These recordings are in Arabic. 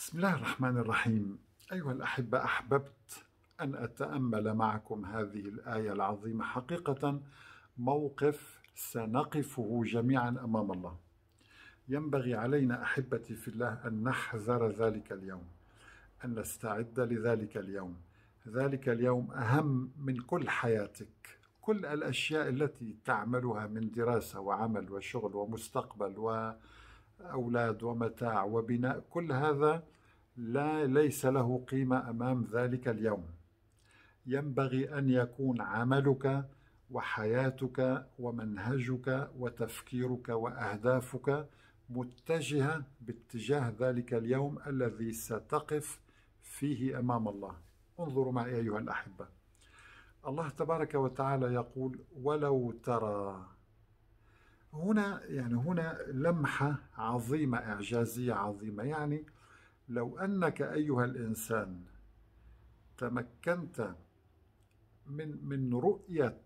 بسم الله الرحمن الرحيم أيها الأحبة أحببت أن أتأمل معكم هذه الآية العظيمة حقيقة موقف سنقفه جميعا أمام الله ينبغي علينا أحبتي في الله أن نحذر ذلك اليوم أن نستعد لذلك اليوم ذلك اليوم أهم من كل حياتك كل الأشياء التي تعملها من دراسة وعمل وشغل ومستقبل و أولاد ومتاع وبناء كل هذا لا ليس له قيمة أمام ذلك اليوم ينبغي أن يكون عملك وحياتك ومنهجك وتفكيرك وأهدافك متجهة باتجاه ذلك اليوم الذي ستقف فيه أمام الله انظروا معي أيها الأحبة الله تبارك وتعالى يقول ولو ترى هنا يعني هنا لمحة عظيمة إعجازية عظيمة يعني لو أنك أيها الإنسان تمكنت من من رؤية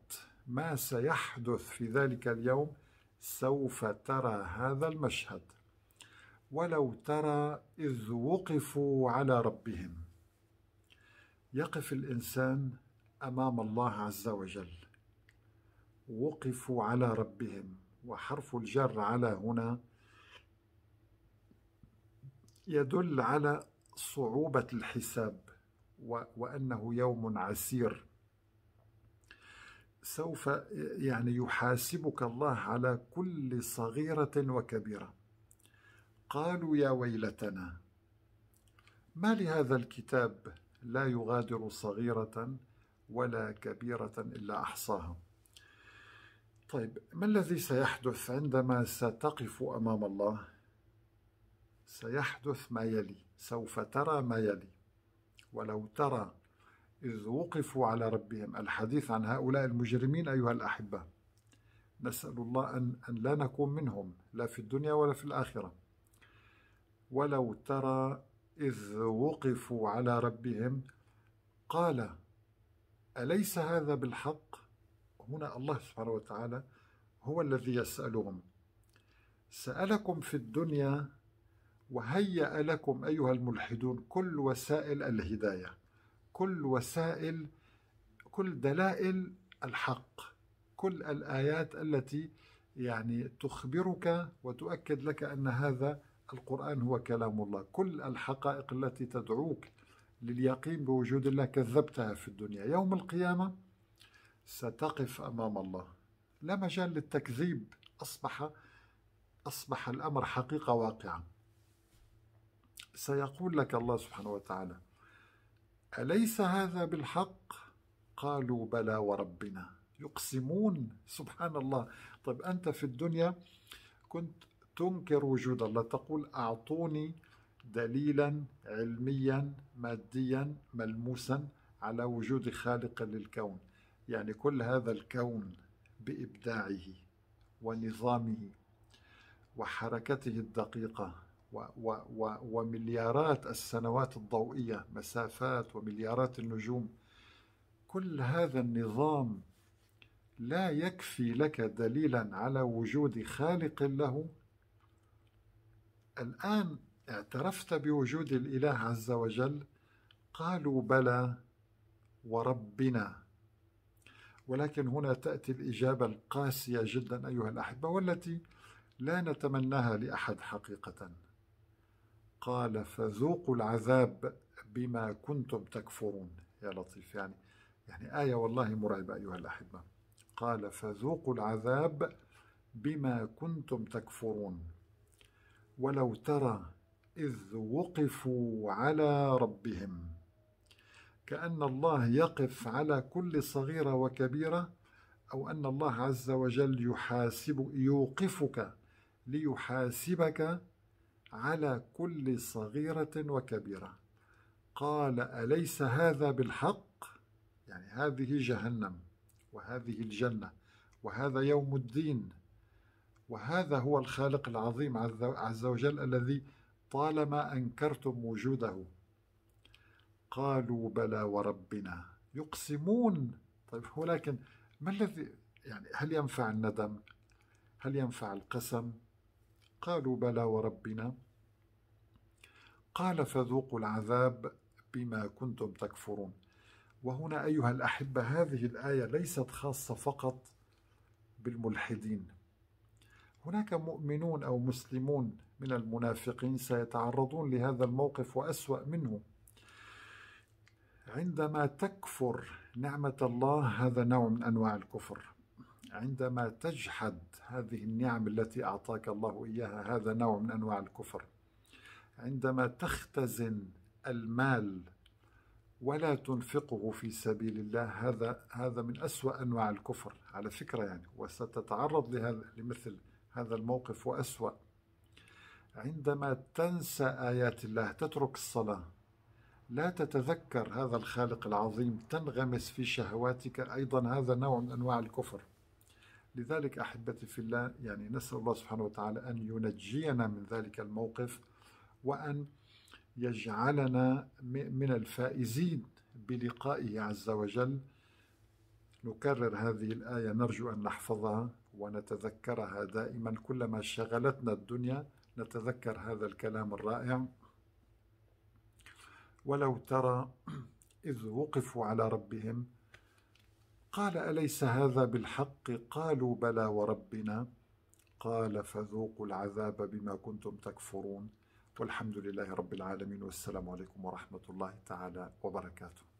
ما سيحدث في ذلك اليوم سوف ترى هذا المشهد ولو ترى إذ وقفوا على ربهم يقف الإنسان أمام الله عز وجل وقفوا على ربهم وحرف الجر على هنا يدل على صعوبة الحساب وأنه يوم عسير سوف يعني يحاسبك الله على كل صغيرة وكبيرة قالوا يا ويلتنا ما لهذا الكتاب لا يغادر صغيرة ولا كبيرة إلا أحصاها طيب ما الذي سيحدث عندما ستقف امام الله سيحدث ما يلي سوف ترى ما يلي ولو ترى إذ وقفوا على ربهم الحديث عن هؤلاء المجرمين أيها الأحبة نسأل الله أن, أن لا نكون منهم لا في الدنيا ولا في الآخرة ولو ترى إذ وقفوا على ربهم قال أليس هذا بالحق هنا الله سبحانه وتعالى هو الذي يسألهم سألكم في الدنيا وهيأ لكم أيها الملحدون كل وسائل الهداية كل وسائل كل دلائل الحق كل الآيات التي يعني تخبرك وتؤكد لك أن هذا القرآن هو كلام الله كل الحقائق التي تدعوك لليقين بوجود الله كذبتها في الدنيا يوم القيامة ستقف امام الله لا مجال للتكذيب اصبح اصبح الامر حقيقه واقعه سيقول لك الله سبحانه وتعالى اليس هذا بالحق قالوا بلى وربنا يقسمون سبحان الله طيب انت في الدنيا كنت تنكر وجود الله تقول اعطوني دليلا علميا ماديا ملموسا على وجود خالق للكون يعني كل هذا الكون بإبداعه ونظامه وحركته الدقيقة و و و ومليارات السنوات الضوئية مسافات ومليارات النجوم كل هذا النظام لا يكفي لك دليلا على وجود خالق له الآن اعترفت بوجود الإله عز وجل قالوا بلى وربنا ولكن هنا تأتي الإجابة القاسية جدا أيها الأحبة والتي لا نتمناها لأحد حقيقة قال فذوقوا العذاب بما كنتم تكفرون يا لطيف يعني يعني آية والله مرعبة أيها الأحبة قال فذوقوا العذاب بما كنتم تكفرون ولو ترى إذ وقفوا على ربهم كأن الله يقف على كل صغيرة وكبيرة أو أن الله عز وجل يحاسب يوقفك ليحاسبك على كل صغيرة وكبيرة قال أليس هذا بالحق؟ يعني هذه جهنم وهذه الجنة وهذا يوم الدين وهذا هو الخالق العظيم عز وجل الذي طالما أنكرتم وجوده قالوا بلى وربنا يقسمون طيب ولكن ما الذي يعني هل ينفع الندم هل ينفع القسم قالوا بلى وربنا قال فذوقوا العذاب بما كنتم تكفرون وهنا ايها الاحبه هذه الايه ليست خاصه فقط بالملحدين هناك مؤمنون او مسلمون من المنافقين سيتعرضون لهذا الموقف واسوا منه عندما تكفر نعمة الله هذا نوع من أنواع الكفر عندما تجحد هذه النعم التي أعطاك الله إياها هذا نوع من أنواع الكفر عندما تختزن المال ولا تنفقه في سبيل الله هذا هذا من أسوأ أنواع الكفر على فكرة يعني وستتعرض لهذا لمثل هذا الموقف وأسوأ عندما تنسى آيات الله تترك الصلاة لا تتذكر هذا الخالق العظيم تنغمس في شهواتك أيضا هذا نوع من أنواع الكفر لذلك أحبتي في الله يعني نسأل الله سبحانه وتعالى أن ينجينا من ذلك الموقف وأن يجعلنا من الفائزين بلقائه عز وجل نكرر هذه الآية نرجو أن نحفظها ونتذكرها دائما كلما شغلتنا الدنيا نتذكر هذا الكلام الرائع ولو ترى إذ وقفوا على ربهم قال أليس هذا بالحق قالوا بلى وربنا قال فذوقوا العذاب بما كنتم تكفرون والحمد لله رب العالمين والسلام عليكم ورحمة الله تعالى وبركاته